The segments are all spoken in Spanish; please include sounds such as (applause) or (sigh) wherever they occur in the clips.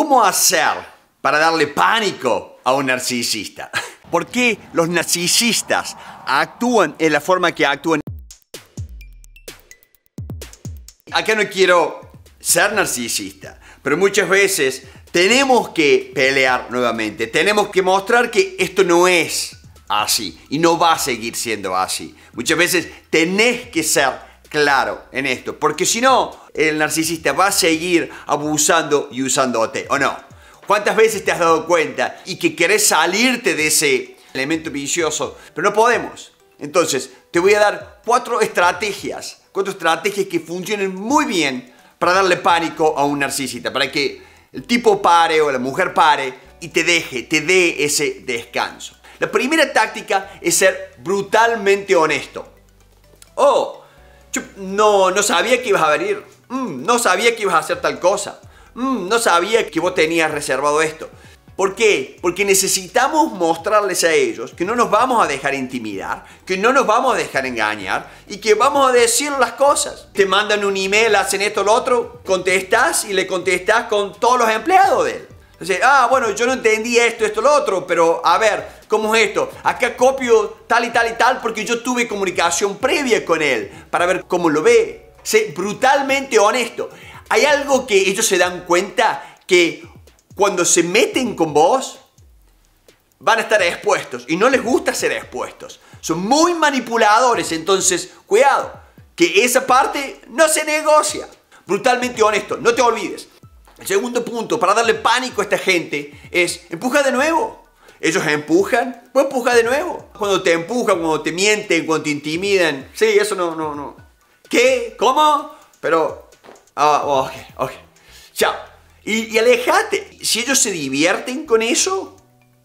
¿Cómo hacer para darle pánico a un narcisista? (laughs) ¿Por qué los narcisistas actúan en la forma que actúan? Acá no quiero ser narcisista, pero muchas veces tenemos que pelear nuevamente, tenemos que mostrar que esto no es así y no va a seguir siendo así. Muchas veces tenés que ser claro en esto, porque si no, el narcisista va a seguir abusando y usándote, ¿o no? ¿Cuántas veces te has dado cuenta y que querés salirte de ese elemento vicioso, pero no podemos? Entonces, te voy a dar cuatro estrategias, cuatro estrategias que funcionen muy bien para darle pánico a un narcisista, para que el tipo pare o la mujer pare y te deje, te dé ese descanso. La primera táctica es ser brutalmente honesto. ¡Oh! no, no sabía que ibas a venir, mm, no sabía que ibas a hacer tal cosa, mm, no sabía que vos tenías reservado esto. ¿Por qué? Porque necesitamos mostrarles a ellos que no nos vamos a dejar intimidar, que no nos vamos a dejar engañar y que vamos a decir las cosas. Te mandan un email, hacen esto o lo otro, contestas y le contestas con todos los empleados de él ah, bueno, yo no entendí esto, esto, lo otro, pero a ver, ¿cómo es esto? Acá copio tal y tal y tal porque yo tuve comunicación previa con él para ver cómo lo ve. Sé brutalmente honesto. Hay algo que ellos se dan cuenta que cuando se meten con vos, van a estar expuestos y no les gusta ser expuestos. Son muy manipuladores, entonces cuidado, que esa parte no se negocia. Brutalmente honesto, no te olvides. El segundo punto, para darle pánico a esta gente, es empuja de nuevo. Ellos empujan, pues empuja de nuevo. Cuando te empujan, cuando te mienten, cuando te intimidan. Sí, eso no, no, no. ¿Qué? ¿Cómo? Pero... Ah, ok, ok. Chao. Y, alejate. Si ellos se divierten con eso,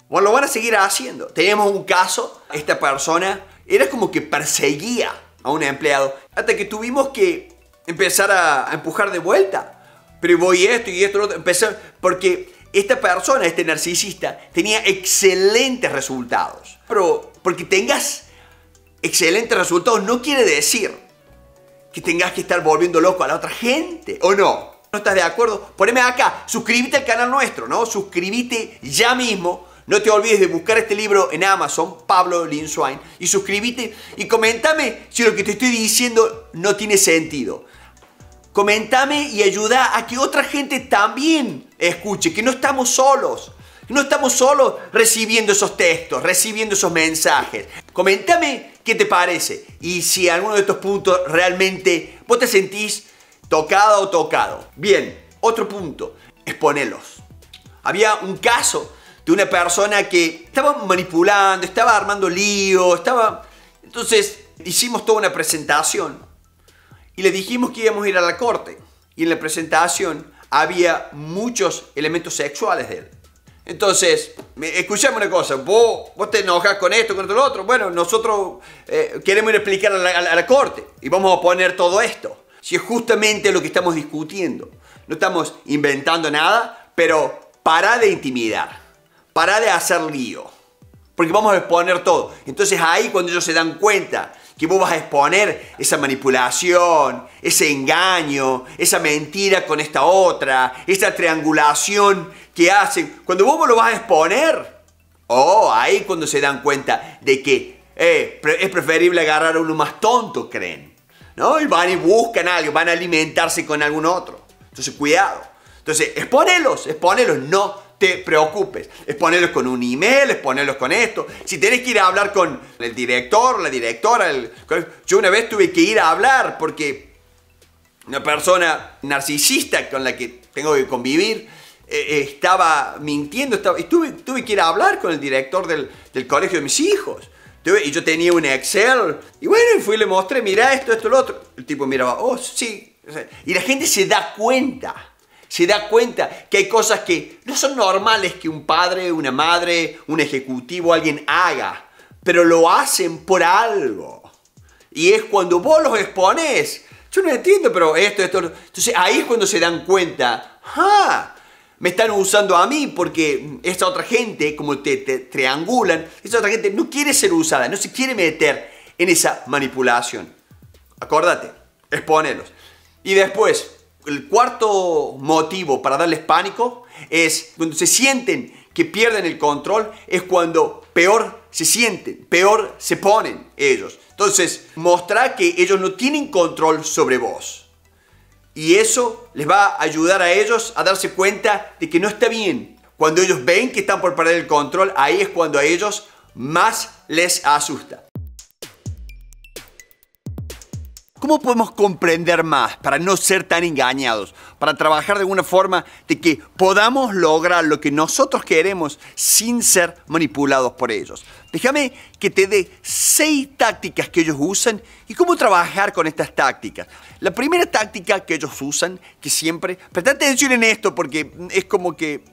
bueno, lo van a seguir haciendo. Teníamos un caso, esta persona era como que perseguía a un empleado hasta que tuvimos que empezar a empujar de vuelta pero voy esto y esto, otro. Empecé, porque esta persona, este narcisista, tenía excelentes resultados. Pero porque tengas excelentes resultados no quiere decir que tengas que estar volviendo loco a la otra gente, ¿o no? ¿No estás de acuerdo? Poneme acá, suscríbete al canal nuestro, ¿no? Suscríbete ya mismo. No te olvides de buscar este libro en Amazon, Pablo Linswine, y suscríbete y comentame si lo que te estoy diciendo no tiene sentido. Comentame y ayuda a que otra gente también escuche, que no estamos solos. No estamos solos recibiendo esos textos, recibiendo esos mensajes. Comentame qué te parece y si alguno de estos puntos realmente vos te sentís tocado o tocado. Bien, otro punto, exponelos. Había un caso de una persona que estaba manipulando, estaba armando lío, estaba... Entonces hicimos toda una presentación y le dijimos que íbamos a ir a la corte. Y en la presentación había muchos elementos sexuales de él. Entonces, escuchame una cosa, vos, te enojas con esto, con esto, lo otro. Bueno, nosotros eh, queremos ir a explicar a la, a la corte y vamos a poner todo esto. Si es justamente lo que estamos discutiendo. No estamos inventando nada, pero para de intimidar, para de hacer lío porque vamos a exponer todo. Entonces ahí cuando ellos se dan cuenta que vos vas a exponer esa manipulación, ese engaño, esa mentira con esta otra, esa triangulación que hacen, cuando vos lo vas a exponer, oh, ahí cuando se dan cuenta de que eh, es preferible agarrar a uno más tonto, creen. ¿No? Y van y buscan algo, van a alimentarse con algún otro. Entonces, cuidado. Entonces, exponelos, exponelos, no te preocupes. ponerlos con un email, ponerlos con esto. Si tenés que ir a hablar con el director, la directora, el... yo una vez tuve que ir a hablar porque una persona narcisista con la que tengo que convivir eh, estaba mintiendo, estaba, tuve que ir a hablar con el director del, colegio de mis hijos. Y yo tenía un Excel. Y bueno, y fui y le mostré, mira esto, esto, lo otro. El tipo miraba, oh, sí. Y la gente se da cuenta se da cuenta que hay cosas que no son normales que un padre, una madre, un ejecutivo, alguien haga, pero lo hacen por algo. Y es cuando vos los expones. Yo no entiendo, pero esto, esto. Entonces ahí es cuando se dan cuenta, ¡ah! Me están usando a mí porque esta otra gente, como te, triangulan, esta otra gente no quiere ser usada, no se quiere meter en esa manipulación. Acordate, exponelos. Y después, el cuarto motivo para darles pánico es cuando se sienten que pierden el control, es cuando peor se sienten, peor se ponen ellos. Entonces, mostrar que ellos no tienen control sobre vos. Y eso les va a ayudar a ellos a darse cuenta de que no está bien. Cuando ellos ven que están por perder el control, ahí es cuando a ellos más les asusta. ¿Cómo podemos comprender más para no ser tan engañados? Para trabajar de alguna forma de que podamos lograr lo que nosotros queremos sin ser manipulados por ellos. Déjame que te dé seis tácticas que ellos usan y cómo trabajar con estas tácticas. La primera táctica que ellos usan, que siempre, presta atención en esto porque es como que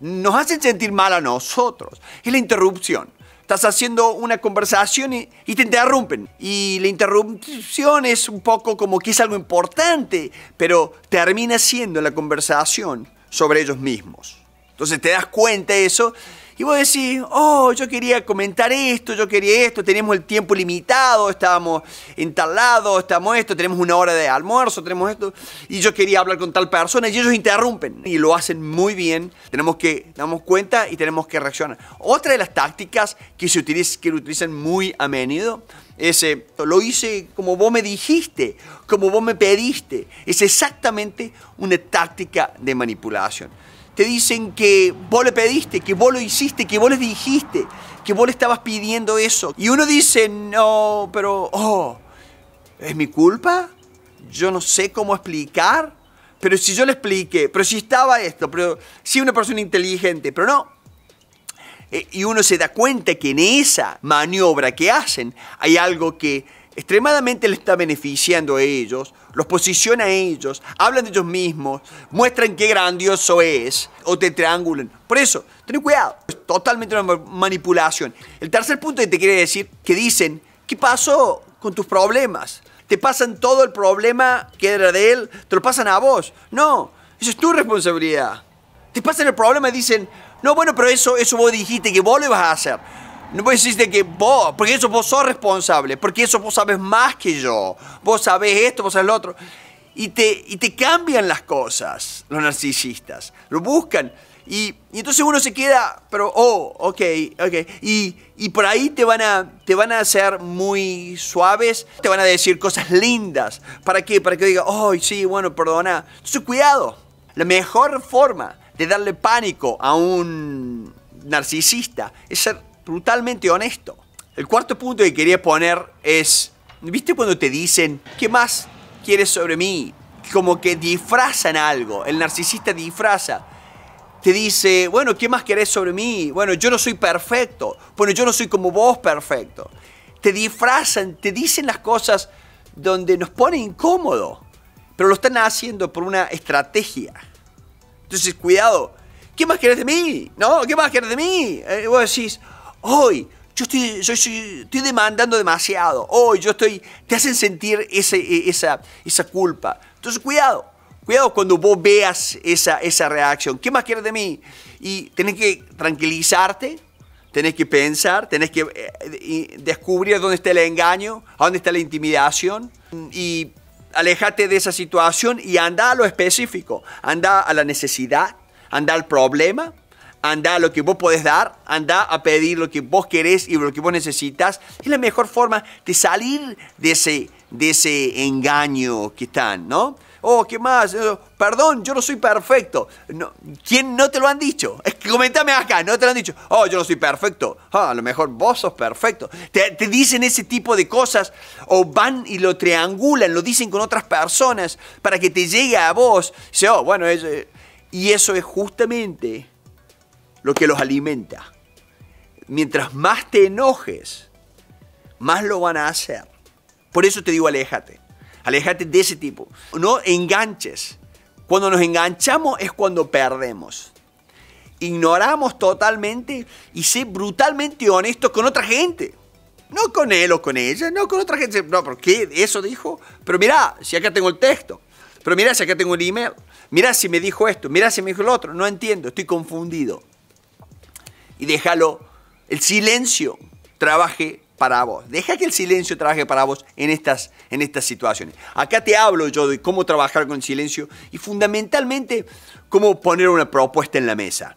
nos hacen sentir mal a nosotros, es la interrupción. Estás haciendo una conversación y, te interrumpen. Y la interrupción es un poco como que es algo importante, pero termina siendo la conversación sobre ellos mismos. Entonces te das cuenta de eso y vos decís, oh, yo quería comentar esto, yo quería esto, tenemos el tiempo limitado, estábamos en tal lado, estamos esto, tenemos una hora de almuerzo, tenemos esto, y yo quería hablar con tal persona, y ellos interrumpen, y lo hacen muy bien, tenemos que damos cuenta y tenemos que reaccionar. Otra de las tácticas que se utiliza, que lo utilizan muy a menudo ese, eh, lo hice como vos me dijiste, como vos me pediste. Es exactamente una táctica de manipulación. Te dicen que vos le pediste, que vos lo hiciste, que vos les dijiste, que vos le estabas pidiendo eso. Y uno dice, no, pero, oh, ¿es mi culpa? Yo no sé cómo explicar. Pero si yo le expliqué, pero si estaba esto, pero si una persona inteligente, pero no, eh, y uno se da cuenta que en esa maniobra que hacen hay algo que extremadamente le está beneficiando a ellos, los posiciona a ellos, hablan de ellos mismos, muestran qué grandioso es o te triangulan. Por eso, ten cuidado, es totalmente una manipulación. El tercer punto que te quiere decir, que dicen, ¿qué pasó con tus problemas? Te pasan todo el problema que era de él, te lo pasan a vos. No, eso es tu responsabilidad. Te pasan el problema y dicen, no, bueno, pero eso, eso vos dijiste que vos lo ibas a hacer. No puedes decirte que vos, porque eso vos sos responsable, porque eso vos sabes más que yo, vos sabés esto, vos sabés lo otro. Y te, te cambian las cosas los narcisistas, lo buscan. Y, y, entonces uno se queda, pero, oh, ok, ok. Y, y, por ahí te van, a, te van a hacer muy suaves, te van a decir cosas lindas. ¿Para qué? Para que diga, oh, sí, bueno, perdona. Entonces, cuidado. La mejor forma de darle pánico a un narcisista es ser brutalmente honesto. El cuarto punto que quería poner es, ¿viste cuando te dicen, ¿qué más quieres sobre mí? Como que disfrazan algo, el narcisista disfraza. Te dice, bueno, ¿qué más querés sobre mí? Bueno, yo no soy perfecto. Bueno, yo no soy como vos perfecto. Te disfrazan, te dicen las cosas donde nos pone incómodo, pero lo están haciendo por una estrategia. Entonces, cuidado, ¿qué más querés de mí? ¿No? ¿Qué más querés de mí? Eh, vos decís, hoy yo estoy, demandando demasiado, hoy yo estoy, te hacen sentir e, esa, esa culpa. Entonces, cuidado, cuidado cuando vos veas esa, reacción. ¿Qué más quieres de mí? Y tenés que tranquilizarte, tenés que pensar, tenés que eh, eh, descubrir dónde está el engaño, dónde está la intimidación y alejate de esa situación y anda a lo específico, anda a la necesidad, anda al problema anda a lo que vos podés dar, anda a pedir lo que vos querés y lo que vos necesitas. Es la mejor forma de salir de ese, de ese engaño que están, ¿no? Oh, ¿qué más? Eh, perdón, yo no soy perfecto. No, ¿Quién no te lo han dicho? (laughs) Es que comentame acá, no te lo han dicho. Oh, yo no soy perfecto. Ah, a lo mejor vos sos perfecto. Te, te dicen ese tipo de cosas o van y lo triangulan, lo dicen con otras personas para que te llegue a vos. Dice, oh, bueno, es, eh, y eso es justamente lo que los alimenta. Mientras más te enojes, más lo van a hacer. Por eso te digo, aléjate. Aléjate de ese tipo. No enganches. Cuando nos enganchamos es cuando perdemos. Ignoramos totalmente y sé brutalmente honesto con otra gente. No con él o con ella, no con otra gente. No, ¿por qué? ¿Eso dijo? Pero mira, si acá tengo el texto. Pero mira, si acá tengo el email. Mira si me dijo esto. Mira si me dijo el otro. No entiendo, estoy confundido y déjalo, el silencio trabaje para vos. Deja que el silencio trabaje para vos en estas, en estas situaciones. Acá te hablo yo de cómo trabajar con silencio y fundamentalmente cómo poner una propuesta en la mesa.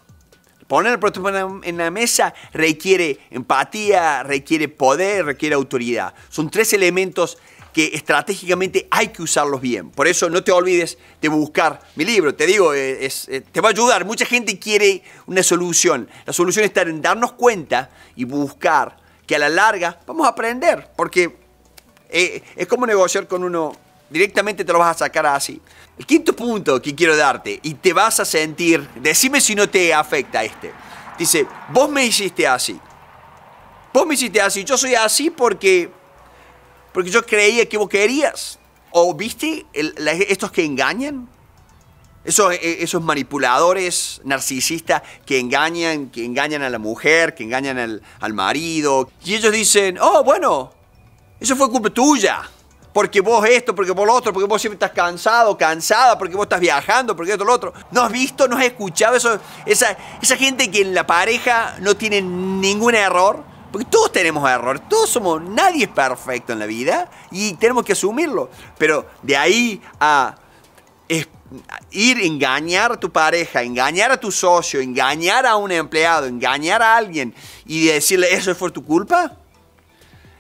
Poner propuesta en la mesa requiere empatía, requiere poder, requiere autoridad. Son tres elementos estratégicamente hay que usarlos bien. Por eso no te olvides de buscar mi libro. Te digo, eh, eh, te va a ayudar. Mucha gente quiere una solución. La solución está en darnos cuenta y buscar que a la larga vamos a aprender. Porque eh, es como negociar con uno. Directamente te lo vas a sacar así. El quinto punto que quiero darte, y te vas a sentir, decime si no te afecta este. Dice, vos me hiciste así. Vos me hiciste así, yo soy así porque porque yo creía que vos querías. ¿O viste estos que engañan? Esos, eh, esos manipuladores narcisistas que engañan, que engañan a la mujer, que engañan al, al marido. Y ellos dicen, oh, bueno, eso fue culpa tuya. Porque vos esto, porque vos lo otro, porque vos siempre estás cansado, cansada, porque vos estás viajando, porque esto, lo otro. ¿No has visto, no has escuchado eso? Esa, esa gente que en la pareja no tiene ningún error, porque todos tenemos errores, todos somos, nadie es perfecto en la vida y tenemos que asumirlo. Pero de ahí a ir ir engañar a tu pareja, engañar a tu socio, engañar a un empleado, engañar a alguien y decirle eso fue tu culpa,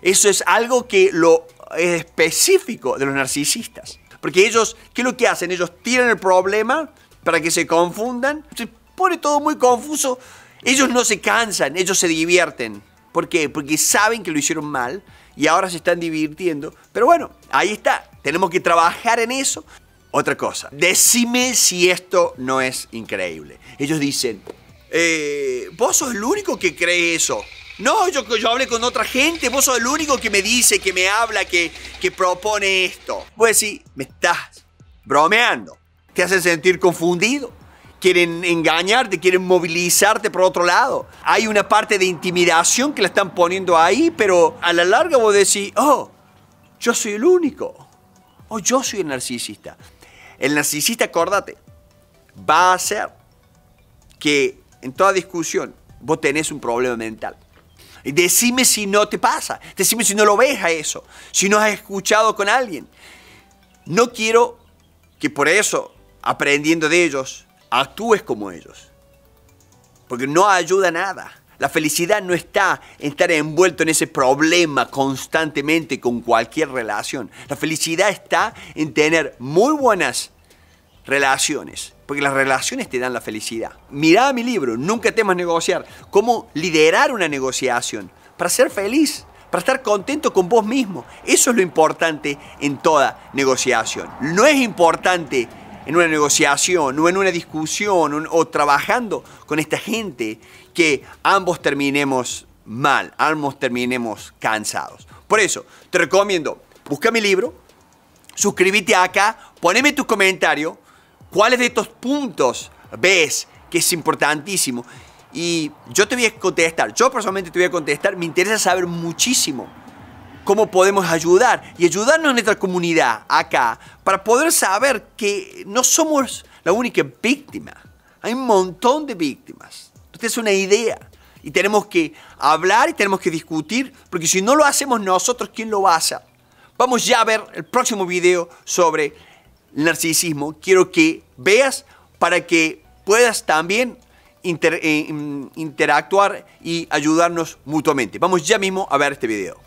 eso es algo que lo es específico de los narcisistas. Porque ellos, ¿qué es lo que hacen? Ellos tiran el problema para que se confundan, se pone todo muy confuso. Ellos no se cansan, ellos se divierten. ¿Por qué? Porque saben que lo hicieron mal y ahora se están divirtiendo. Pero bueno, ahí está. Tenemos que trabajar en eso. Otra cosa, decime si esto no es increíble. Ellos dicen, eh, vos sos el único que cree eso. No, yo, yo hablé con otra gente, vos sos el único que me dice, que me habla, que, que propone esto. Pues sí, me estás bromeando. Te hacen sentir confundido quieren engañarte, quieren movilizarte por otro lado. Hay una parte de intimidación que la están poniendo ahí, pero a la larga vos decís, oh, yo soy el único. Oh, yo soy el narcisista. El narcisista, acordate, va a hacer que en toda discusión vos tenés un problema mental. Decime si no te pasa, decime si no lo ves a eso, si no has escuchado con alguien. No quiero que por eso, aprendiendo de ellos, actúes como ellos. Porque no ayuda nada. La felicidad no está en estar envuelto en ese problema constantemente con cualquier relación. La felicidad está en tener muy buenas relaciones, porque las relaciones te dan la felicidad. Mirá mi libro, Nunca temas negociar, cómo liderar una negociación para ser feliz, para estar contento con vos mismo. Eso es lo importante en toda negociación. No es importante en una negociación o en una discusión o trabajando con esta gente que ambos terminemos mal, ambos terminemos cansados. Por eso, te recomiendo, busca mi libro, suscríbete acá, poneme tu comentario, cuáles de estos puntos ves que es importantísimo. Y yo te voy a contestar, yo personalmente te voy a contestar, me interesa saber muchísimo cómo podemos ayudar y ayudarnos en nuestra comunidad acá para poder saber que no somos la única víctima. Hay un montón de víctimas. Usted es una idea. Y tenemos que hablar y tenemos que discutir, porque si no lo hacemos nosotros, ¿quién lo va a hacer? Vamos ya a ver el próximo video sobre el narcisismo. Quiero que veas para que puedas también eh, interactuar y ayudarnos mutuamente. Vamos ya mismo a ver este video.